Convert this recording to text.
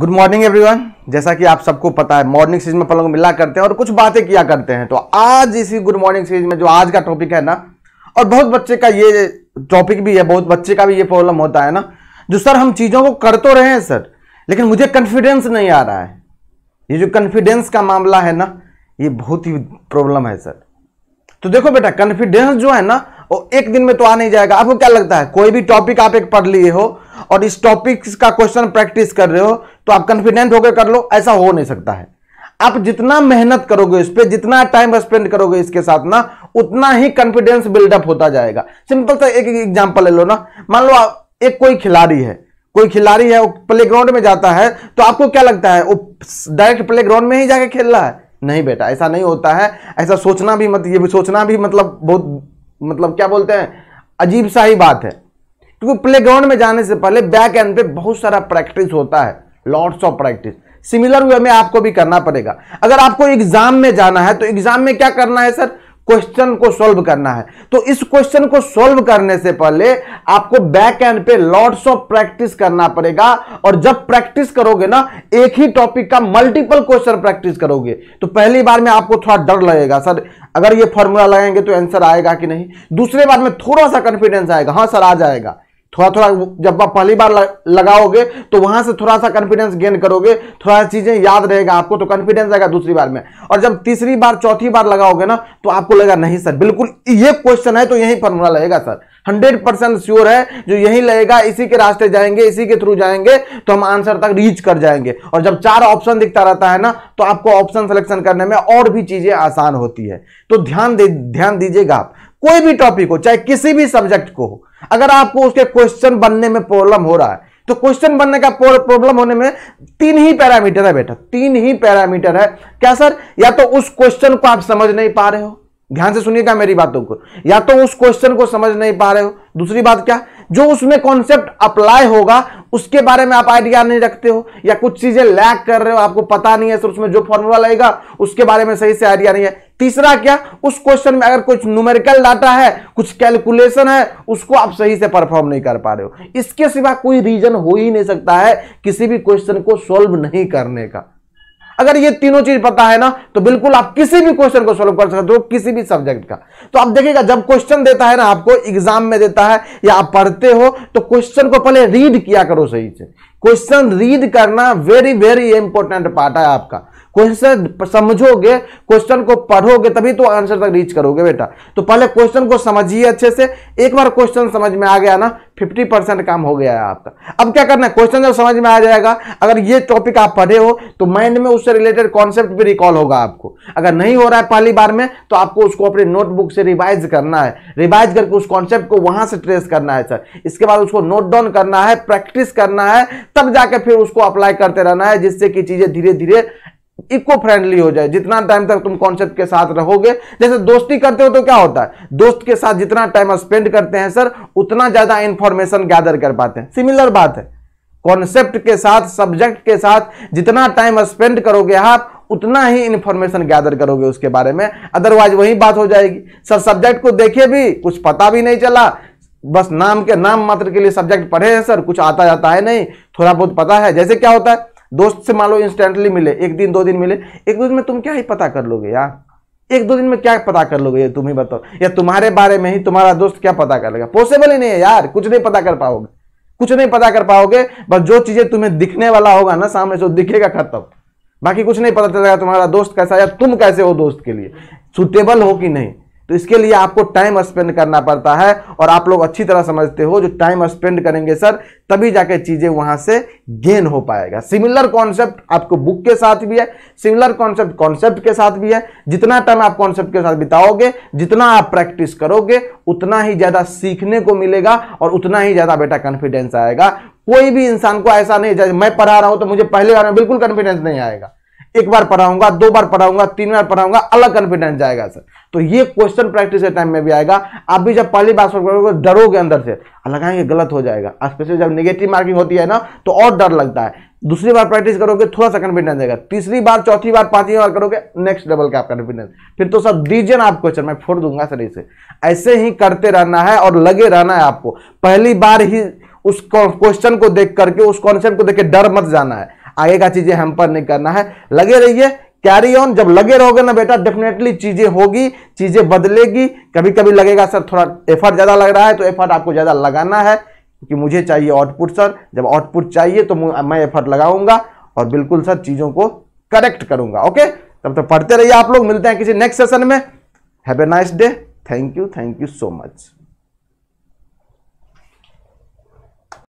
good morning everyone जैसा कि आप सबको पता है मॉर्निंग सीरीज में अपन लोग मिला करते हैं और कुछ बातें किया करते हैं तो आज इसी गुड मॉर्निंग सीरीज में जो आज का टॉपिक है ना और बहुत बच्चे का ये टॉपिक भी है बहुत बच्चे का भी ये प्रॉब्लम होता है ना जो सर हम चीज़ों को कर तो रहे हैं सर लेकिन मुझे कॉन्फिडेंस नहीं आ रहा है ये जो कॉन्फिडेंस का मामला है ना ये बहुत ही प्रॉब्लम है सर तो देखो बेटा कॉन्फिडेंस जो है ना और एक दिन में तो आ नहीं जाएगा आपको क्या लगता है कोई भी टॉपिक आप एक पढ़ लिए हो और इस टॉपिक का क्वेश्चन प्रैक्टिस कर रहे हो तो आप कॉन्फिडेंट होकर कर लो ऐसा हो नहीं सकता है आप जितना मेहनत करोगे इस पर जितना टाइम स्पेंड करोगे इसके साथ ना उतना ही कॉन्फिडेंस बिल्डअप होता जाएगा सिंपल सा एक एग्जाम्पल ले लो ना मान लो आप एक कोई खिलाड़ी है कोई खिलाड़ी है वो प्ले ग्राउंड में जाता है तो आपको क्या लगता है वो डायरेक्ट प्ले ग्राउंड में ही जाके खेल रहा है नहीं बेटा ऐसा नहीं होता है ऐसा सोचना भी मत ये भी सोचना भी मतलब बहुत मतलब क्या बोलते हैं अजीब सा ही बात है क्योंकि प्ले ग्राउंड में जाने से पहले बैक एंड पे बहुत सारा प्रैक्टिस होता है lots of practice similar way में आपको भी करना पड़ेगा अगर आपको एग्जाम में जाना है तो एग्जाम में क्या करना है सर क्वेश्चन को सॉल्व करना है तो इस क्वेश्चन को सॉल्व करने से पहले आपको बैक एंड पे लॉर्ड्स ऑफ प्रैक्टिस करना पड़ेगा और जब प्रैक्टिस करोगे ना एक ही टॉपिक का मल्टीपल क्वेश्चन प्रैक्टिस करोगे तो पहली बार में आपको थोड़ा डर लगेगा सर अगर ये फॉर्मूला लगाएंगे तो आंसर आएगा कि नहीं दूसरे बार में थोड़ा सा कॉन्फिडेंस आएगा हाँ सर आ जाएगा थोड़ा थोड़ा जब आप पहली बार लगाओगे तो वहां से थोड़ा सा कॉन्फिडेंस गेन करोगे थोड़ा चीजें याद रहेगा आपको तो कॉन्फिडेंस आएगा दूसरी बार में और जब तीसरी बार चौथी बार लगाओगे ना तो आपको लगेगा नहीं सर बिल्कुल ये क्वेश्चन है तो यही फॉर्मूला लगेगा सर हंड्रेड परसेंट श्योर है जो यही लगेगा इसी के रास्ते जाएंगे इसी के थ्रू जाएंगे तो हम आंसर तक रीच कर जाएंगे और जब चार ऑप्शन दिखता रहता है ना तो आपको ऑप्शन सिलेक्शन करने में और भी चीजें आसान होती है तो ध्यान ध्यान दीजिएगा आप कोई भी टॉपिक हो चाहे किसी भी सब्जेक्ट को हो अगर आपको उसके क्वेश्चन बनने में प्रॉब्लम हो रहा है तो क्वेश्चन बनने का प्रॉब्लम होने में तीन ही पैरामीटर है बेटा तीन ही पैरामीटर है क्या सर या तो उस क्वेश्चन को आप समझ नहीं पा रहे हो ध्यान से सुनिएगा मेरी बातों को या तो उस क्वेश्चन को समझ नहीं पा रहे हो दूसरी बात क्या जो उसमें कॉन्सेप्ट अप्लाई होगा उसके बारे में आप आइडिया नहीं रखते हो या कुछ चीजें लैक कर रहे हो आपको पता नहीं है सर उसमें जो फॉर्मूला लगेगा उसके बारे में सही से आइडिया नहीं है तीसरा क्या उस क्वेश्चन में अगर कुछ न्यूमेरिकल डाटा है कुछ कैलकुलेशन है उसको आप सही से परफॉर्म नहीं कर पा रहे हो इसके सिवा कोई रीजन हो ही नहीं सकता है किसी भी क्वेश्चन को सॉल्व नहीं करने का अगर ये तीनों चीज पता है ना तो बिल्कुल आप किसी भी क्वेश्चन को सोल्व कर सकते हो किसी भी सब्जेक्ट का तो आप देखिएगा जब क्वेश्चन देता है ना आपको एग्जाम में देता है या आप पढ़ते हो तो क्वेश्चन को पहले रीड किया करो सही से क्वेश्चन रीड करना वेरी वेरी इंपॉर्टेंट पार्ट है आपका क्वेश्चन समझोगे क्वेश्चन को पढ़ोगे तभी तो आंसर तक रीच करोगे बेटा तो पहले क्वेश्चन को समझिए अच्छे से एक बार क्वेश्चन समझ में आ गया ना 50 परसेंट काम हो गया है आपका अब क्या करना है क्वेश्चन जब समझ में आ जाएगा अगर ये टॉपिक आप पढ़े हो तो माइंड में उससे रिलेटेड कॉन्सेप्ट भी रिकॉल होगा आपको अगर नहीं हो रहा है पहली बार में तो आपको उसको अपने नोटबुक से रिवाइज करना है रिवाइज करके उस कॉन्सेप्ट को वहां से ट्रेस करना है सर इसके बाद उसको नोट डाउन करना है प्रैक्टिस करना है तब जाके फिर उसको अप्लाई करते रहना है जिससे कि चीजें धीरे धीरे इको फ्रेंडली हो जाए जितना टाइम तक तुम कॉन्सेप्ट के साथ रहोगे जैसे दोस्ती करते हो तो क्या होता है दोस्त के साथ जितना टाइम स्पेंड करते हैं सर उतना ज्यादा इंफॉर्मेशन गैदर कर पाते हैं सिमिलर बात है कॉन्सेप्ट के साथ सब्जेक्ट के साथ जितना टाइम स्पेंड करोगे आप उतना ही इंफॉर्मेशन गैदर करोगे उसके बारे में अदरवाइज वही बात हो जाएगी सर सब्जेक्ट को देखे भी कुछ पता भी नहीं चला बस नाम के नाम मात्र के लिए सब्जेक्ट पढ़े हैं सर कुछ आता जाता है नहीं थोड़ा बहुत पता है जैसे क्या होता है दोस्त से मान लो इंस्टेंटली मिले एक दिन दो दिन मिले एक दो दिन में तुम क्या ही पता कर लोगे यार एक दो दिन में क्या पता कर लोगे तुम ही बताओ या तुम्हारे बारे में ही तुम्हारा दोस्त क्या पता कर लेगा पॉसिबल ही नहीं है यार कुछ नहीं पता कर पाओगे कुछ नहीं पता कर पाओगे बस जो चीजें तुम्हें दिखने वाला होगा ना सामने से दिखेगा खत्म बाकी कुछ नहीं पता चलेगा तुम्हारा दोस्त कैसा या तुम कैसे हो दोस्त के लिए सुटेबल हो कि नहीं तो इसके लिए आपको टाइम स्पेंड करना पड़ता है और आप लोग अच्छी तरह समझते हो जो टाइम स्पेंड करेंगे सर तभी जाके चीज़ें वहां से गेन हो पाएगा सिमिलर कॉन्सेप्ट आपको बुक के साथ भी है सिमिलर कॉन्सेप्ट कॉन्सेप्ट के साथ भी है जितना टाइम आप कॉन्सेप्ट के साथ बिताओगे जितना आप प्रैक्टिस करोगे उतना ही ज़्यादा सीखने को मिलेगा और उतना ही ज़्यादा बेटा कॉन्फिडेंस आएगा कोई भी इंसान को ऐसा नहीं जैसे मैं पढ़ा रहा हूं तो मुझे पहले बार में बिल्कुल कॉन्फिडेंस नहीं आएगा एक बार पढ़ाऊंगा दो बार पढ़ाऊंगा तीन बार पढ़ाऊंगा अलग कॉन्फिडेंस जाएगा सर तो ये क्वेश्चन प्रैक्टिस के टाइम में भी आएगा आप भी जब पहली बार सॉल्व करोगे डरोगे अंदर से लगाएंगे गलत हो जाएगा स्पेशली जब निगेटिव मार्किंग होती है ना तो और डर लगता है दूसरी बार प्रैक्टिस करोगे थोड़ा सा कॉन्फिडेंस आएगा तीसरी बार चौथी बार पांचवी बार करोगे नेक्स्ट लेवल का आपका कॉन्फिडेंस फिर तो सब डिजन आप क्वेश्चन मैं फोड़ दूंगा सर इसे ऐसे ही करते रहना है और लगे रहना है आपको पहली बार ही उस क्वेश्चन को देख करके उस कॉन्सेप्ट को देख के डर मत जाना है आगे का चीजें पर नहीं करना है लगे रहिए कैरी ऑन जब लगे रहोगे ना बेटा डेफिनेटली चीज़ें होगी चीज़ें बदलेगी कभी कभी लगेगा सर थोड़ा एफर्ट ज़्यादा लग रहा है तो एफर्ट आपको ज़्यादा लगाना है क्योंकि मुझे चाहिए आउटपुट सर जब आउटपुट चाहिए तो मैं एफर्ट लगाऊंगा और बिल्कुल सर चीज़ों को करेक्ट करूंगा ओके तब तक तो पढ़ते रहिए आप लोग मिलते हैं किसी नेक्स्ट सेशन में have a nice day thank you thank you so much